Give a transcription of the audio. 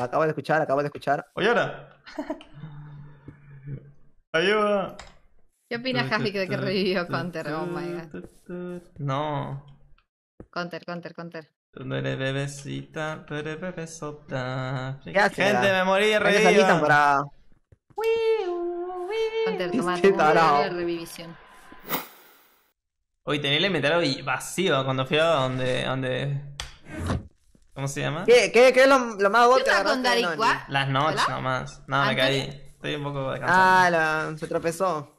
Me acabo de escuchar, acabo de escuchar. Oye, ahora. Ayuda. ¿Qué opinas, Javi de que revivió Counter? Oh my god. No. Counter, Counter, Counter. Tú no eres bebecita, tú eres bebesota. Gente, me morí de revivido. para... Counter, este tomando revivisión. Hoy tenía el inventario vacío cuando fui a donde, donde ¿Cómo se llama? ¿Qué, qué, es lo, más vos Las noches nomás. No, me caí. Estoy un poco descansado. Ah, se tropezó.